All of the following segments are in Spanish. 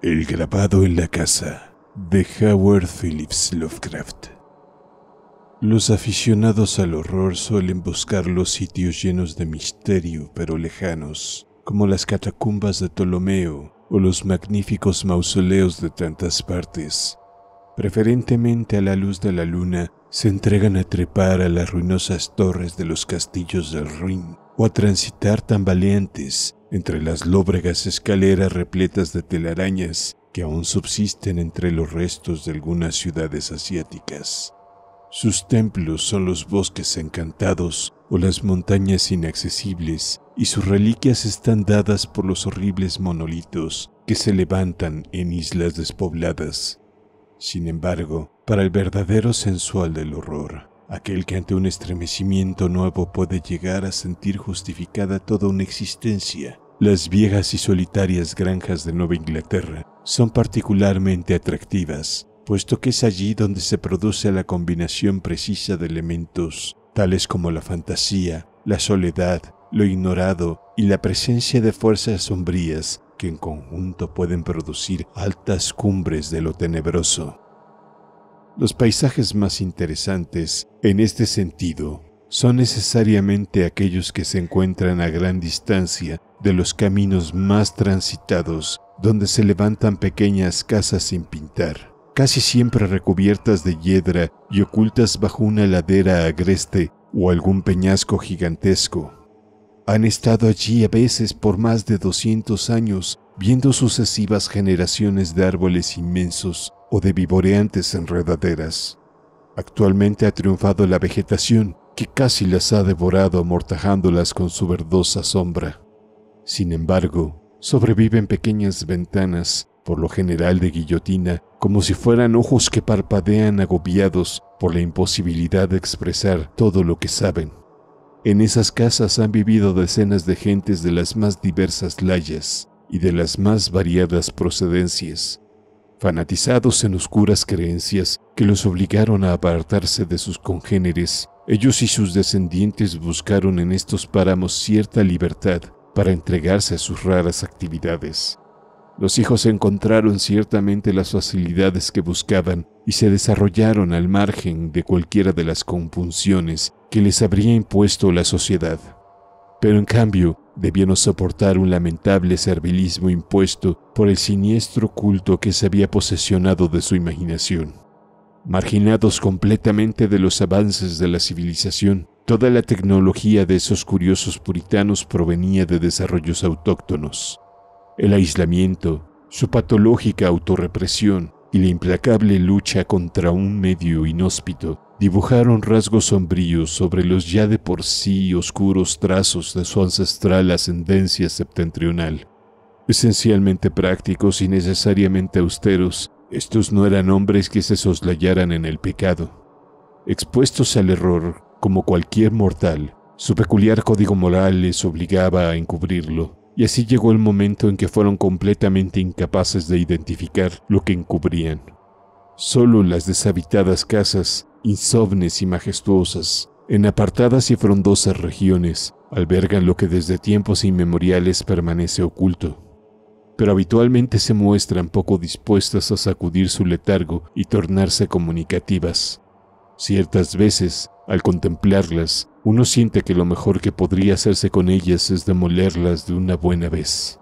El grabado en la casa de Howard Phillips Lovecraft. Los aficionados al horror suelen buscar los sitios llenos de misterio pero lejanos, como las catacumbas de Ptolomeo o los magníficos mausoleos de tantas partes, preferentemente a la luz de la luna, se entregan a trepar a las ruinosas torres de los castillos del Rin o a transitar tan valientes entre las lóbregas escaleras repletas de telarañas que aún subsisten entre los restos de algunas ciudades asiáticas. Sus templos son los bosques encantados o las montañas inaccesibles, y sus reliquias están dadas por los horribles monolitos que se levantan en islas despobladas sin embargo, para el verdadero sensual del horror, aquel que ante un estremecimiento nuevo puede llegar a sentir justificada toda una existencia, las viejas y solitarias granjas de Nueva Inglaterra son particularmente atractivas, puesto que es allí donde se produce la combinación precisa de elementos tales como la fantasía, la soledad, lo ignorado y la presencia de fuerzas sombrías que en conjunto pueden producir altas cumbres de lo tenebroso. Los paisajes más interesantes, en este sentido, son necesariamente aquellos que se encuentran a gran distancia de los caminos más transitados, donde se levantan pequeñas casas sin pintar, casi siempre recubiertas de hiedra y ocultas bajo una ladera agreste o algún peñasco gigantesco han estado allí a veces por más de 200 años, viendo sucesivas generaciones de árboles inmensos o de vivoreantes enredaderas. Actualmente ha triunfado la vegetación, que casi las ha devorado amortajándolas con su verdosa sombra. Sin embargo, sobreviven pequeñas ventanas, por lo general de guillotina, como si fueran ojos que parpadean agobiados por la imposibilidad de expresar todo lo que saben. En esas casas han vivido decenas de gentes de las más diversas layas y de las más variadas procedencias, fanatizados en oscuras creencias que los obligaron a apartarse de sus congéneres. Ellos y sus descendientes buscaron en estos páramos cierta libertad para entregarse a sus raras actividades. Los hijos encontraron ciertamente las facilidades que buscaban y se desarrollaron al margen de cualquiera de las compunciones que les habría impuesto la sociedad. Pero en cambio, debieron soportar un lamentable servilismo impuesto por el siniestro culto que se había posesionado de su imaginación. Marginados completamente de los avances de la civilización, toda la tecnología de esos curiosos puritanos provenía de desarrollos autóctonos el aislamiento, su patológica autorrepresión y la implacable lucha contra un medio inhóspito dibujaron rasgos sombríos sobre los ya de por sí oscuros trazos de su ancestral ascendencia septentrional. Esencialmente prácticos y necesariamente austeros, estos no eran hombres que se soslayaran en el pecado. Expuestos al error, como cualquier mortal, su peculiar código moral les obligaba a encubrirlo y así llegó el momento en que fueron completamente incapaces de identificar lo que encubrían. Solo las deshabitadas casas, insomnes y majestuosas, en apartadas y frondosas regiones, albergan lo que desde tiempos inmemoriales permanece oculto, pero habitualmente se muestran poco dispuestas a sacudir su letargo y tornarse comunicativas. Ciertas veces al contemplarlas, uno siente que lo mejor que podría hacerse con ellas es demolerlas de una buena vez.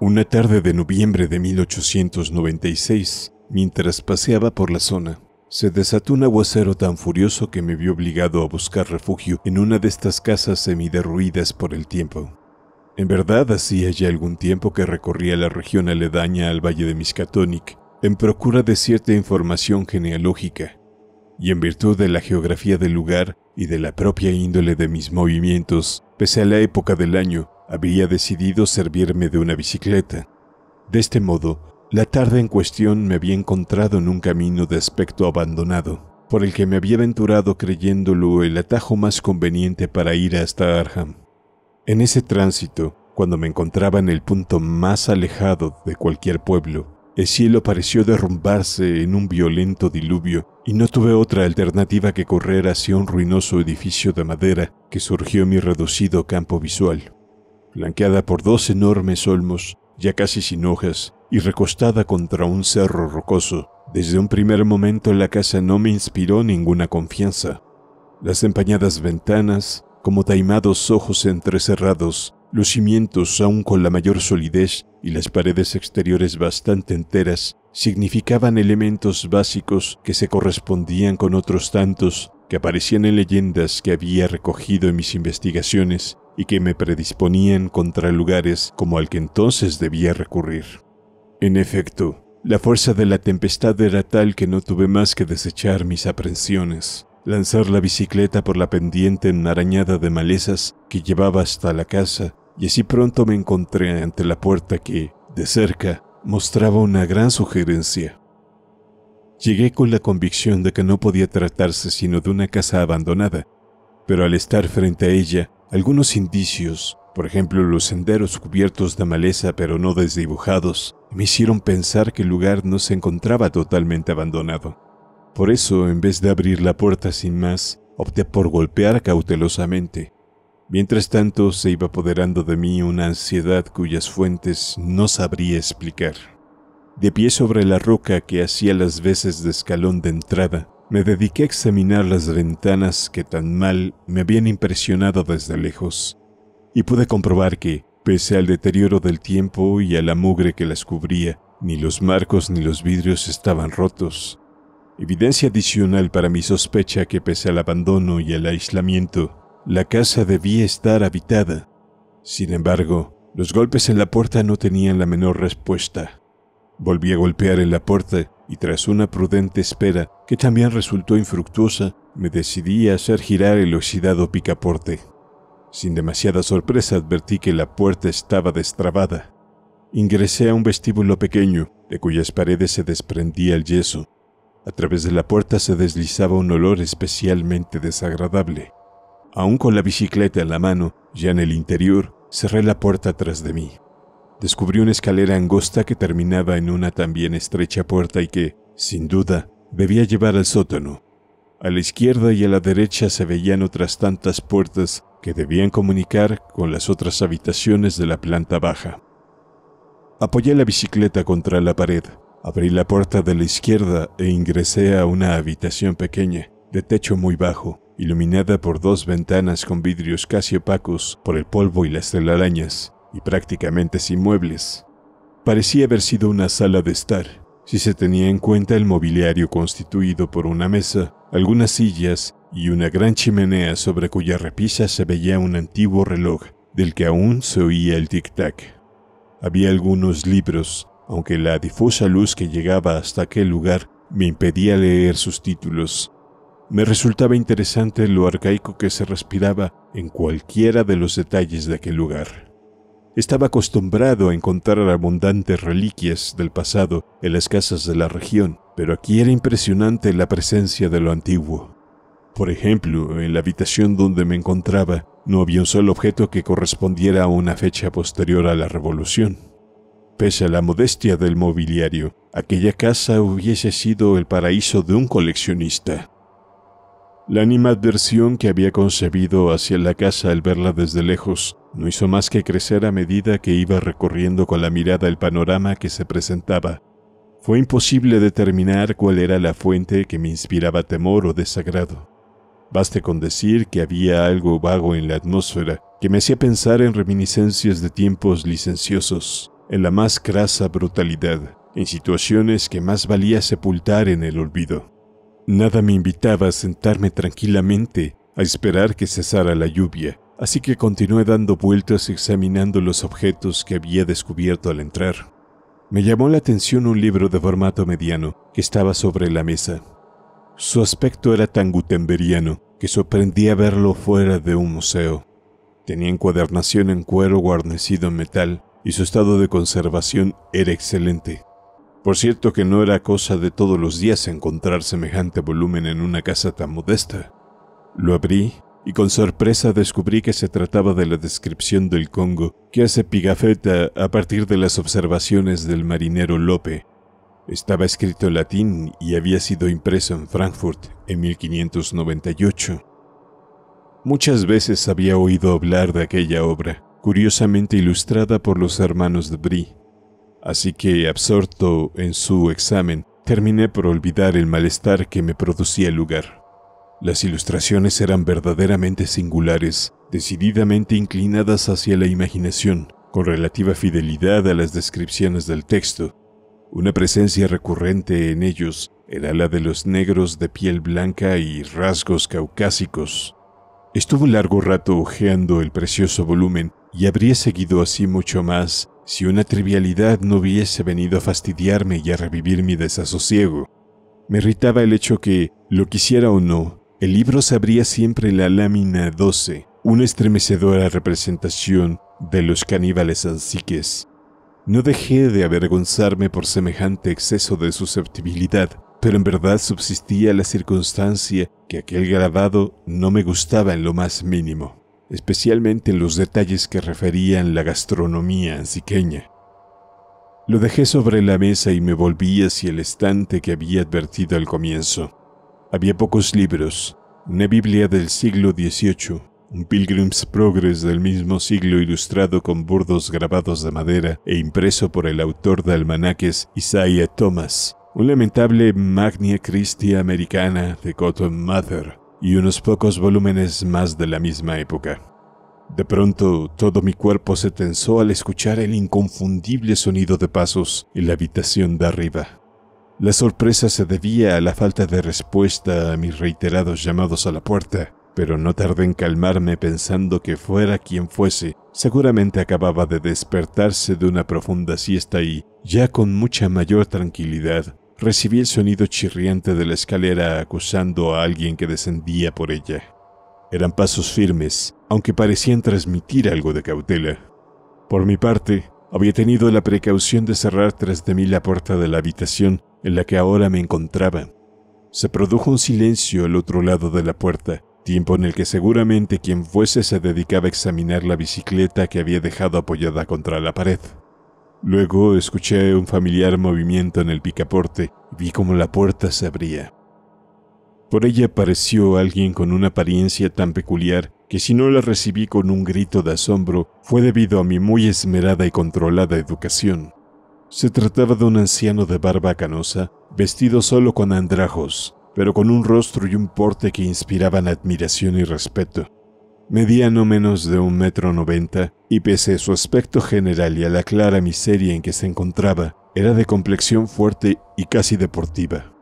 Una tarde de noviembre de 1896, mientras paseaba por la zona, se desató un aguacero tan furioso que me vio obligado a buscar refugio en una de estas casas semiderruidas por el tiempo. En verdad hacía ya algún tiempo que recorría la región aledaña al valle de Miskatonic en procura de cierta información genealógica, y en virtud de la geografía del lugar y de la propia índole de mis movimientos, pese a la época del año, había decidido servirme de una bicicleta. De este modo, la tarde en cuestión me había encontrado en un camino de aspecto abandonado, por el que me había aventurado creyéndolo el atajo más conveniente para ir hasta Arham. En ese tránsito, cuando me encontraba en el punto más alejado de cualquier pueblo, el cielo pareció derrumbarse en un violento diluvio y no tuve otra alternativa que correr hacia un ruinoso edificio de madera que surgió mi reducido campo visual. Blanqueada por dos enormes olmos, ya casi sin hojas, y recostada contra un cerro rocoso, desde un primer momento la casa no me inspiró ninguna confianza. Las empañadas ventanas, como taimados ojos entrecerrados, los cimientos, aun con la mayor solidez, y las paredes exteriores bastante enteras, significaban elementos básicos que se correspondían con otros tantos que aparecían en leyendas que había recogido en mis investigaciones y que me predisponían contra lugares como al que entonces debía recurrir. En efecto, la fuerza de la tempestad era tal que no tuve más que desechar mis aprensiones lanzar la bicicleta por la pendiente enmarañada de malezas que llevaba hasta la casa, y así pronto me encontré ante la puerta que, de cerca, mostraba una gran sugerencia. Llegué con la convicción de que no podía tratarse sino de una casa abandonada, pero al estar frente a ella, algunos indicios, por ejemplo los senderos cubiertos de maleza pero no desdibujados, me hicieron pensar que el lugar no se encontraba totalmente abandonado. Por eso, en vez de abrir la puerta sin más, opté por golpear cautelosamente. Mientras tanto, se iba apoderando de mí una ansiedad cuyas fuentes no sabría explicar. De pie sobre la roca que hacía las veces de escalón de entrada, me dediqué a examinar las ventanas que tan mal me habían impresionado desde lejos, y pude comprobar que, pese al deterioro del tiempo y a la mugre que las cubría, ni los marcos ni los vidrios estaban rotos, Evidencia adicional para mi sospecha que pese al abandono y al aislamiento, la casa debía estar habitada. Sin embargo, los golpes en la puerta no tenían la menor respuesta. Volví a golpear en la puerta y tras una prudente espera, que también resultó infructuosa, me decidí a hacer girar el oxidado picaporte. Sin demasiada sorpresa advertí que la puerta estaba destrabada. Ingresé a un vestíbulo pequeño, de cuyas paredes se desprendía el yeso. A través de la puerta se deslizaba un olor especialmente desagradable. Aún con la bicicleta en la mano, ya en el interior, cerré la puerta tras de mí. Descubrí una escalera angosta que terminaba en una también estrecha puerta y que, sin duda, debía llevar al sótano. A la izquierda y a la derecha se veían otras tantas puertas que debían comunicar con las otras habitaciones de la planta baja. Apoyé la bicicleta contra la pared. Abrí la puerta de la izquierda e ingresé a una habitación pequeña, de techo muy bajo, iluminada por dos ventanas con vidrios casi opacos por el polvo y las telarañas, y prácticamente sin muebles. Parecía haber sido una sala de estar, si se tenía en cuenta el mobiliario constituido por una mesa, algunas sillas y una gran chimenea sobre cuya repisa se veía un antiguo reloj, del que aún se oía el tic-tac. Había algunos libros, aunque la difusa luz que llegaba hasta aquel lugar me impedía leer sus títulos. Me resultaba interesante lo arcaico que se respiraba en cualquiera de los detalles de aquel lugar. Estaba acostumbrado a encontrar abundantes reliquias del pasado en las casas de la región, pero aquí era impresionante la presencia de lo antiguo. Por ejemplo, en la habitación donde me encontraba no había un solo objeto que correspondiera a una fecha posterior a la revolución. Pese a la modestia del mobiliario, aquella casa hubiese sido el paraíso de un coleccionista. La animadversión que había concebido hacia la casa al verla desde lejos no hizo más que crecer a medida que iba recorriendo con la mirada el panorama que se presentaba. Fue imposible determinar cuál era la fuente que me inspiraba temor o desagrado. Baste con decir que había algo vago en la atmósfera que me hacía pensar en reminiscencias de tiempos licenciosos en la más crasa brutalidad, en situaciones que más valía sepultar en el olvido. Nada me invitaba a sentarme tranquilamente a esperar que cesara la lluvia, así que continué dando vueltas examinando los objetos que había descubierto al entrar. Me llamó la atención un libro de formato mediano que estaba sobre la mesa. Su aspecto era tan gutemberiano que sorprendía verlo fuera de un museo. Tenía encuadernación en cuero guarnecido en metal y su estado de conservación era excelente. Por cierto que no era cosa de todos los días encontrar semejante volumen en una casa tan modesta. Lo abrí y con sorpresa descubrí que se trataba de la descripción del Congo que hace Pigafetta a partir de las observaciones del marinero Lope. Estaba escrito en latín y había sido impreso en Frankfurt en 1598. Muchas veces había oído hablar de aquella obra, curiosamente ilustrada por los hermanos de Brie. Así que, absorto en su examen, terminé por olvidar el malestar que me producía el lugar. Las ilustraciones eran verdaderamente singulares, decididamente inclinadas hacia la imaginación, con relativa fidelidad a las descripciones del texto. Una presencia recurrente en ellos era la de los negros de piel blanca y rasgos caucásicos. Estuve un largo rato hojeando el precioso volumen y habría seguido así mucho más si una trivialidad no hubiese venido a fastidiarme y a revivir mi desasosiego. Me irritaba el hecho que, lo quisiera o no, el libro sabría siempre la lámina 12, una estremecedora representación de los caníbales ansiques. No dejé de avergonzarme por semejante exceso de susceptibilidad, pero en verdad subsistía la circunstancia que aquel grabado no me gustaba en lo más mínimo especialmente en los detalles que referían la gastronomía anziqueña. Lo dejé sobre la mesa y me volví hacia el estante que había advertido al comienzo. Había pocos libros, una Biblia del siglo XVIII, un Pilgrim's Progress del mismo siglo ilustrado con burdos grabados de madera e impreso por el autor de almanaques Isaiah Thomas, un lamentable Magnia Christi americana de Cotton Mather, y unos pocos volúmenes más de la misma época. De pronto, todo mi cuerpo se tensó al escuchar el inconfundible sonido de pasos en la habitación de arriba. La sorpresa se debía a la falta de respuesta a mis reiterados llamados a la puerta, pero no tardé en calmarme pensando que fuera quien fuese, seguramente acababa de despertarse de una profunda siesta y, ya con mucha mayor tranquilidad, recibí el sonido chirriante de la escalera acusando a alguien que descendía por ella. Eran pasos firmes, aunque parecían transmitir algo de cautela. Por mi parte, había tenido la precaución de cerrar tras de mí la puerta de la habitación en la que ahora me encontraba. Se produjo un silencio al otro lado de la puerta, tiempo en el que seguramente quien fuese se dedicaba a examinar la bicicleta que había dejado apoyada contra la pared. Luego escuché un familiar movimiento en el picaporte y vi como la puerta se abría. Por ella apareció alguien con una apariencia tan peculiar que si no la recibí con un grito de asombro fue debido a mi muy esmerada y controlada educación. Se trataba de un anciano de barba canosa, vestido solo con andrajos, pero con un rostro y un porte que inspiraban admiración y respeto. Medía no menos de un metro noventa, y pese a su aspecto general y a la clara miseria en que se encontraba, era de complexión fuerte y casi deportiva.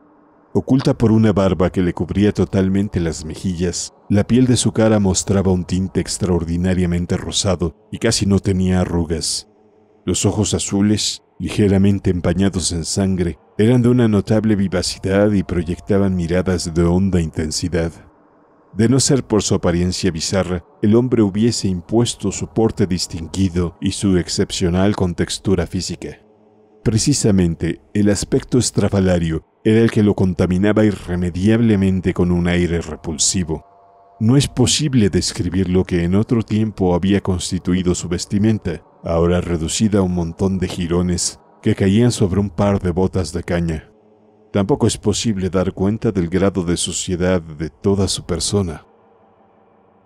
Oculta por una barba que le cubría totalmente las mejillas, la piel de su cara mostraba un tinte extraordinariamente rosado y casi no tenía arrugas. Los ojos azules, ligeramente empañados en sangre, eran de una notable vivacidad y proyectaban miradas de honda intensidad. De no ser por su apariencia bizarra, el hombre hubiese impuesto su porte distinguido y su excepcional contextura física. Precisamente, el aspecto estrafalario era el que lo contaminaba irremediablemente con un aire repulsivo. No es posible describir lo que en otro tiempo había constituido su vestimenta, ahora reducida a un montón de jirones que caían sobre un par de botas de caña tampoco es posible dar cuenta del grado de suciedad de toda su persona.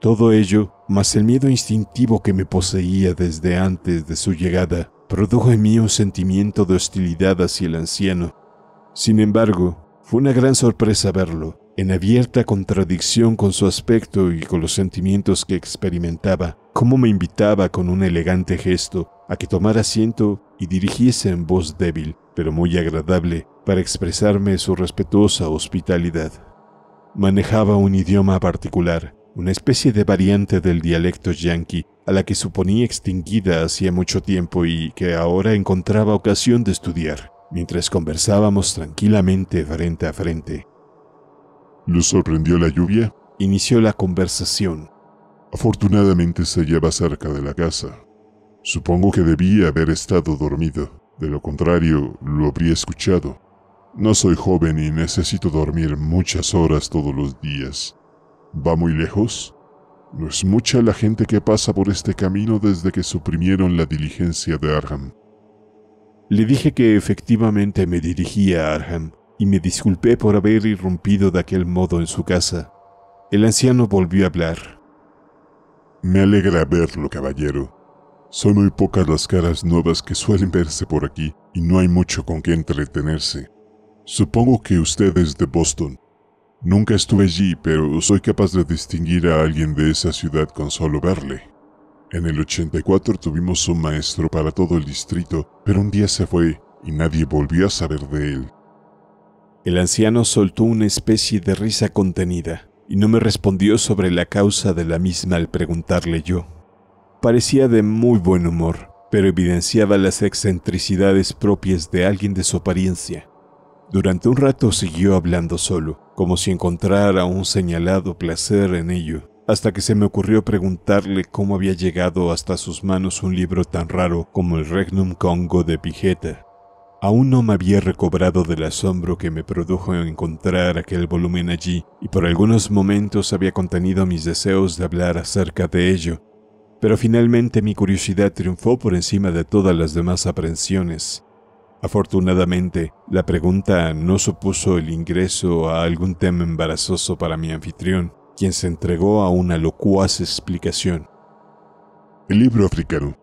Todo ello, más el miedo instintivo que me poseía desde antes de su llegada, produjo en mí un sentimiento de hostilidad hacia el anciano. Sin embargo, fue una gran sorpresa verlo, en abierta contradicción con su aspecto y con los sentimientos que experimentaba, como me invitaba con un elegante gesto a que tomara asiento y dirigiese en voz débil, pero muy agradable, para expresarme su respetuosa hospitalidad. Manejaba un idioma particular, una especie de variante del dialecto yanqui, a la que suponía extinguida hacía mucho tiempo y que ahora encontraba ocasión de estudiar, mientras conversábamos tranquilamente frente a frente. ¿Lo sorprendió la lluvia? Inició la conversación. Afortunadamente se lleva cerca de la casa. Supongo que debía haber estado dormido, de lo contrario lo habría escuchado. No soy joven y necesito dormir muchas horas todos los días. ¿Va muy lejos? No es mucha la gente que pasa por este camino desde que suprimieron la diligencia de Arham. Le dije que efectivamente me dirigía a Arham y me disculpé por haber irrumpido de aquel modo en su casa. El anciano volvió a hablar. Me alegra verlo, caballero. Son muy pocas las caras nuevas que suelen verse por aquí y no hay mucho con qué entretenerse. Supongo que usted es de Boston. Nunca estuve allí, pero soy capaz de distinguir a alguien de esa ciudad con solo verle. En el 84 tuvimos un maestro para todo el distrito, pero un día se fue y nadie volvió a saber de él. El anciano soltó una especie de risa contenida y no me respondió sobre la causa de la misma al preguntarle yo. Parecía de muy buen humor, pero evidenciaba las excentricidades propias de alguien de su apariencia. Durante un rato siguió hablando solo, como si encontrara un señalado placer en ello, hasta que se me ocurrió preguntarle cómo había llegado hasta sus manos un libro tan raro como el Regnum Congo de Pigeta. Aún no me había recobrado del asombro que me produjo encontrar aquel volumen allí, y por algunos momentos había contenido mis deseos de hablar acerca de ello, pero finalmente mi curiosidad triunfó por encima de todas las demás aprensiones, Afortunadamente, la pregunta no supuso el ingreso a algún tema embarazoso para mi anfitrión, quien se entregó a una locuaz explicación. El libro africano.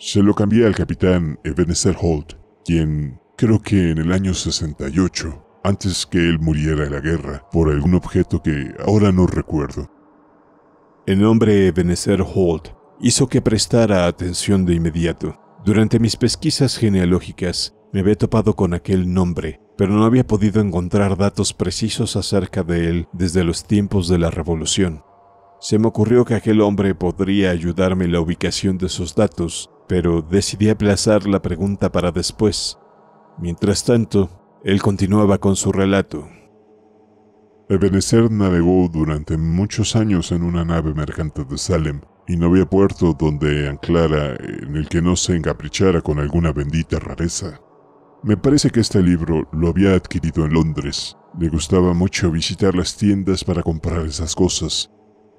Se lo cambié al capitán Ebenezer Holt, quien creo que en el año 68, antes que él muriera en la guerra, por algún objeto que ahora no recuerdo. El nombre Ebenezer Holt hizo que prestara atención de inmediato. Durante mis pesquisas genealógicas, me había topado con aquel nombre, pero no había podido encontrar datos precisos acerca de él desde los tiempos de la Revolución. Se me ocurrió que aquel hombre podría ayudarme en la ubicación de esos datos, pero decidí aplazar la pregunta para después. Mientras tanto, él continuaba con su relato. Ebenezer navegó durante muchos años en una nave mercante de Salem, y no había puerto donde anclara en el que no se encaprichara con alguna bendita rareza. Me parece que este libro lo había adquirido en Londres. Le gustaba mucho visitar las tiendas para comprar esas cosas.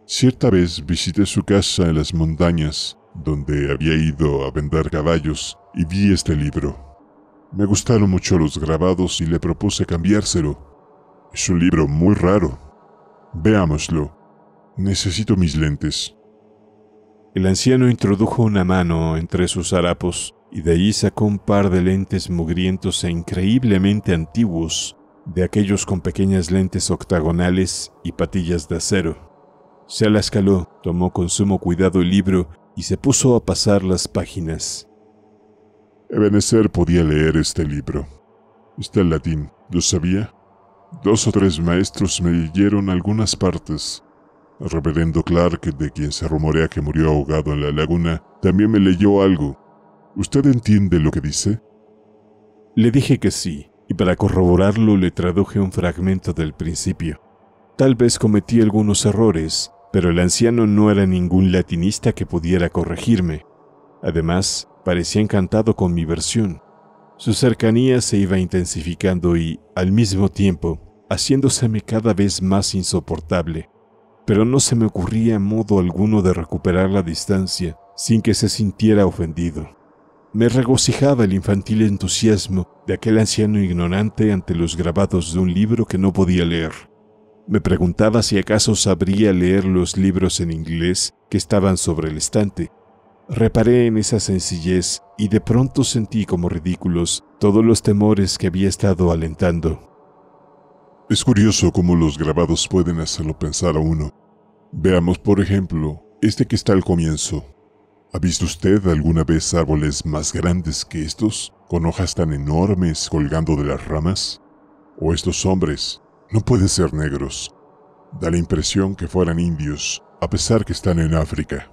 Cierta vez visité su casa en las montañas, donde había ido a vender caballos, y vi este libro. Me gustaron mucho los grabados y le propuse cambiárselo. Es un libro muy raro. Veámoslo. Necesito mis lentes. El anciano introdujo una mano entre sus harapos y de ahí sacó un par de lentes mugrientos e increíblemente antiguos, de aquellos con pequeñas lentes octagonales y patillas de acero. Se las caló, tomó con sumo cuidado el libro y se puso a pasar las páginas. Ebenezer podía leer este libro. Está en latín, lo sabía. Dos o tres maestros me leyeron algunas partes. El reverendo Clark, de quien se rumorea que murió ahogado en la laguna, también me leyó algo, ¿Usted entiende lo que dice? Le dije que sí, y para corroborarlo le traduje un fragmento del principio. Tal vez cometí algunos errores, pero el anciano no era ningún latinista que pudiera corregirme. Además, parecía encantado con mi versión. Su cercanía se iba intensificando y, al mismo tiempo, haciéndoseme cada vez más insoportable. Pero no se me ocurría modo alguno de recuperar la distancia sin que se sintiera ofendido me regocijaba el infantil entusiasmo de aquel anciano ignorante ante los grabados de un libro que no podía leer. Me preguntaba si acaso sabría leer los libros en inglés que estaban sobre el estante. Reparé en esa sencillez y de pronto sentí como ridículos todos los temores que había estado alentando. Es curioso cómo los grabados pueden hacerlo pensar a uno. Veamos, por ejemplo, este que está al comienzo. ¿Ha visto usted alguna vez árboles más grandes que estos, con hojas tan enormes colgando de las ramas? ¿O estos hombres? No pueden ser negros. Da la impresión que fueran indios, a pesar que están en África.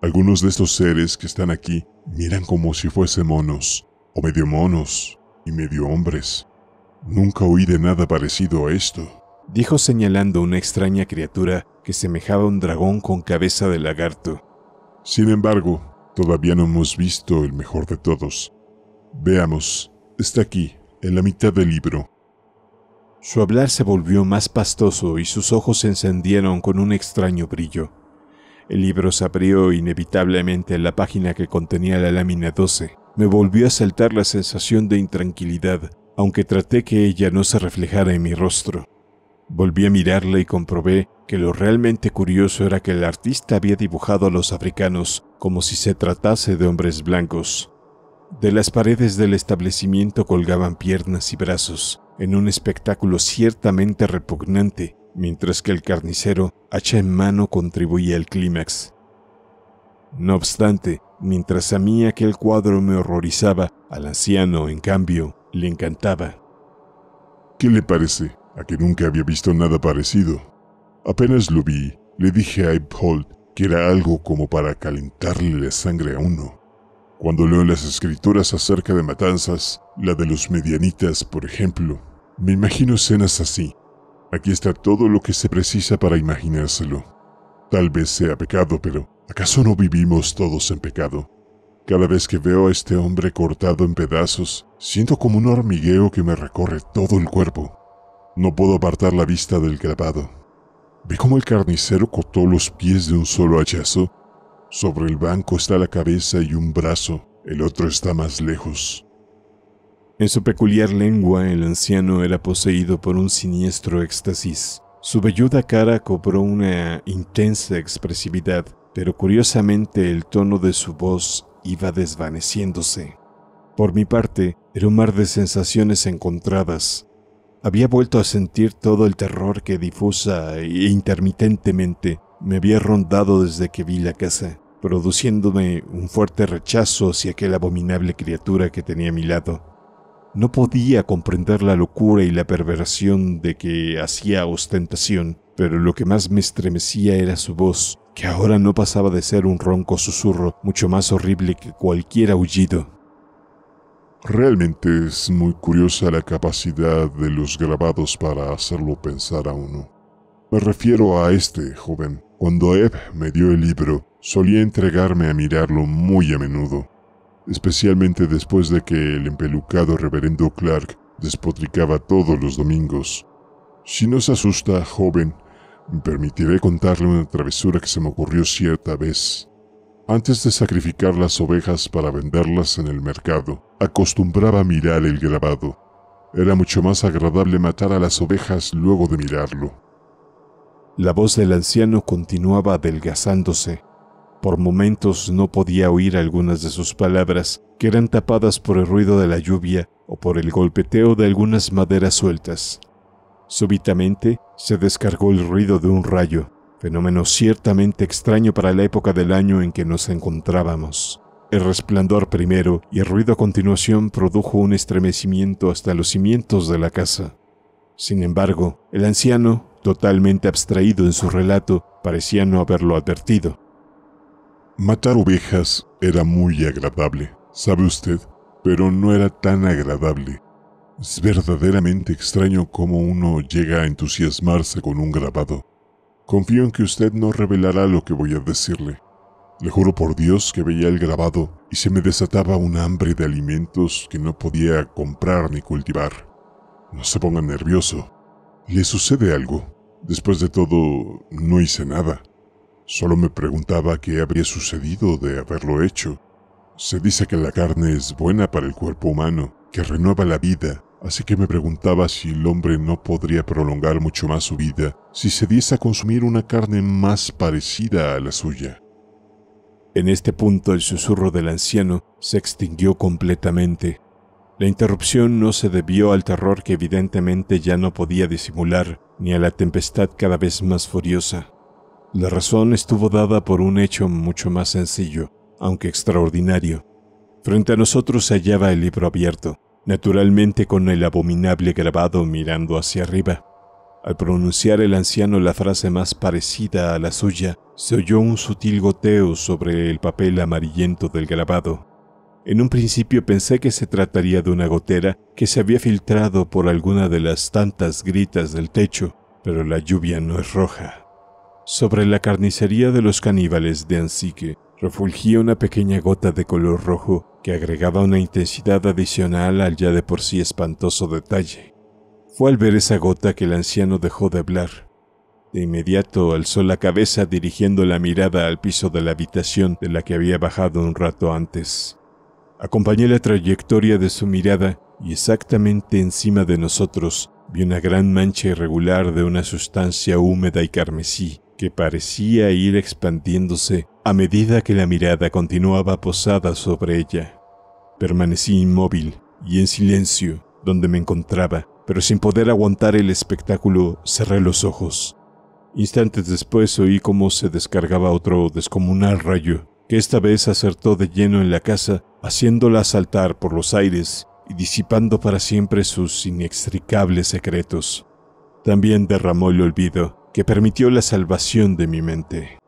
Algunos de estos seres que están aquí miran como si fuesen monos, o medio monos, y medio hombres. Nunca oí de nada parecido a esto. Dijo señalando una extraña criatura que semejaba a un dragón con cabeza de lagarto. Sin embargo, todavía no hemos visto el mejor de todos. Veamos, está aquí, en la mitad del libro. Su hablar se volvió más pastoso y sus ojos se encendieron con un extraño brillo. El libro se abrió inevitablemente en la página que contenía la lámina 12. Me volvió a saltar la sensación de intranquilidad, aunque traté que ella no se reflejara en mi rostro. Volví a mirarla y comprobé que lo realmente curioso era que el artista había dibujado a los africanos como si se tratase de hombres blancos. De las paredes del establecimiento colgaban piernas y brazos, en un espectáculo ciertamente repugnante, mientras que el carnicero, hacha en mano, contribuía al clímax. No obstante, mientras a mí aquel cuadro me horrorizaba, al anciano, en cambio, le encantaba. ¿Qué le parece? a que nunca había visto nada parecido. Apenas lo vi, le dije a Holt que era algo como para calentarle la sangre a uno. Cuando leo las escrituras acerca de matanzas, la de los medianitas, por ejemplo, me imagino escenas así. Aquí está todo lo que se precisa para imaginárselo. Tal vez sea pecado, pero ¿acaso no vivimos todos en pecado? Cada vez que veo a este hombre cortado en pedazos, siento como un hormigueo que me recorre todo el cuerpo. No puedo apartar la vista del grabado. Ve cómo el carnicero cortó los pies de un solo hachazo. Sobre el banco está la cabeza y un brazo, el otro está más lejos. En su peculiar lengua, el anciano era poseído por un siniestro éxtasis. Su velluda cara cobró una intensa expresividad, pero curiosamente el tono de su voz iba desvaneciéndose. Por mi parte, era un mar de sensaciones encontradas. Había vuelto a sentir todo el terror que difusa e intermitentemente me había rondado desde que vi la casa, produciéndome un fuerte rechazo hacia aquella abominable criatura que tenía a mi lado. No podía comprender la locura y la perversión de que hacía ostentación, pero lo que más me estremecía era su voz, que ahora no pasaba de ser un ronco susurro, mucho más horrible que cualquier aullido. Realmente es muy curiosa la capacidad de los grabados para hacerlo pensar a uno. Me refiero a este, joven. Cuando Eb me dio el libro, solía entregarme a mirarlo muy a menudo, especialmente después de que el empelucado reverendo Clark despotricaba todos los domingos. Si no se asusta, joven, me permitiré contarle una travesura que se me ocurrió cierta vez. Antes de sacrificar las ovejas para venderlas en el mercado, acostumbraba a mirar el grabado. Era mucho más agradable matar a las ovejas luego de mirarlo. La voz del anciano continuaba adelgazándose. Por momentos no podía oír algunas de sus palabras, que eran tapadas por el ruido de la lluvia o por el golpeteo de algunas maderas sueltas. Súbitamente se descargó el ruido de un rayo, fenómeno ciertamente extraño para la época del año en que nos encontrábamos. El resplandor primero y el ruido a continuación produjo un estremecimiento hasta los cimientos de la casa. Sin embargo, el anciano, totalmente abstraído en su relato, parecía no haberlo advertido. Matar ovejas era muy agradable, sabe usted, pero no era tan agradable. Es verdaderamente extraño cómo uno llega a entusiasmarse con un grabado. Confío en que usted no revelará lo que voy a decirle. Le juro por Dios que veía el grabado y se me desataba un hambre de alimentos que no podía comprar ni cultivar. No se ponga nervioso. Le sucede algo. Después de todo, no hice nada. Solo me preguntaba qué habría sucedido de haberlo hecho. Se dice que la carne es buena para el cuerpo humano, que renueva la vida así que me preguntaba si el hombre no podría prolongar mucho más su vida si se diese a consumir una carne más parecida a la suya. En este punto el susurro del anciano se extinguió completamente. La interrupción no se debió al terror que evidentemente ya no podía disimular, ni a la tempestad cada vez más furiosa. La razón estuvo dada por un hecho mucho más sencillo, aunque extraordinario. Frente a nosotros se hallaba el libro abierto, naturalmente con el abominable grabado mirando hacia arriba. Al pronunciar el anciano la frase más parecida a la suya, se oyó un sutil goteo sobre el papel amarillento del grabado. En un principio pensé que se trataría de una gotera que se había filtrado por alguna de las tantas gritas del techo, pero la lluvia no es roja. Sobre la carnicería de los caníbales de Ansique refulgía una pequeña gota de color rojo que agregaba una intensidad adicional al ya de por sí espantoso detalle. Fue al ver esa gota que el anciano dejó de hablar. De inmediato alzó la cabeza dirigiendo la mirada al piso de la habitación de la que había bajado un rato antes. Acompañé la trayectoria de su mirada y exactamente encima de nosotros vi una gran mancha irregular de una sustancia húmeda y carmesí que parecía ir expandiéndose a medida que la mirada continuaba posada sobre ella. Permanecí inmóvil y en silencio donde me encontraba, pero sin poder aguantar el espectáculo cerré los ojos. Instantes después oí cómo se descargaba otro descomunal rayo, que esta vez acertó de lleno en la casa, haciéndola saltar por los aires y disipando para siempre sus inextricables secretos. También derramó el olvido, que permitió la salvación de mi mente.